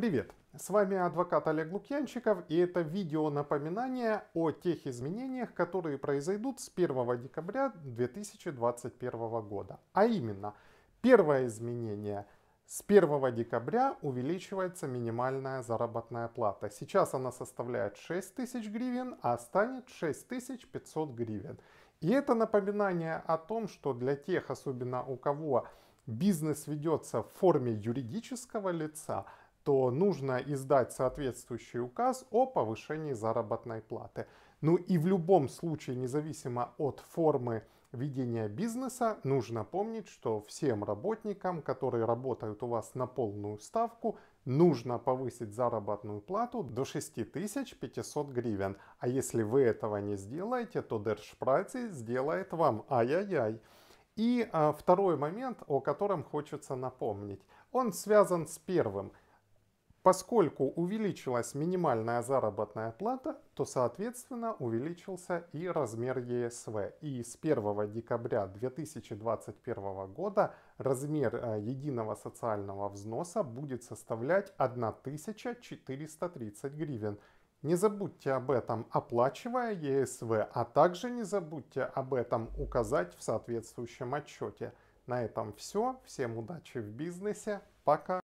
Привет! С вами адвокат Олег Лукьянчиков и это видео напоминание о тех изменениях, которые произойдут с 1 декабря 2021 года. А именно, первое изменение – с 1 декабря увеличивается минимальная заработная плата. Сейчас она составляет 6 тысяч гривен, а станет 6500 гривен. И это напоминание о том, что для тех, особенно у кого бизнес ведется в форме юридического лица, что нужно издать соответствующий указ о повышении заработной платы. Ну и в любом случае, независимо от формы ведения бизнеса, нужно помнить, что всем работникам, которые работают у вас на полную ставку, нужно повысить заработную плату до 6500 гривен. А если вы этого не сделаете, то Держпрати сделает вам ай-яй-яй. И а, второй момент, о котором хочется напомнить. Он связан с первым. Поскольку увеличилась минимальная заработная плата, то, соответственно, увеличился и размер ЕСВ. И с 1 декабря 2021 года размер э, единого социального взноса будет составлять 1430 гривен. Не забудьте об этом, оплачивая ЕСВ, а также не забудьте об этом указать в соответствующем отчете. На этом все. Всем удачи в бизнесе. Пока.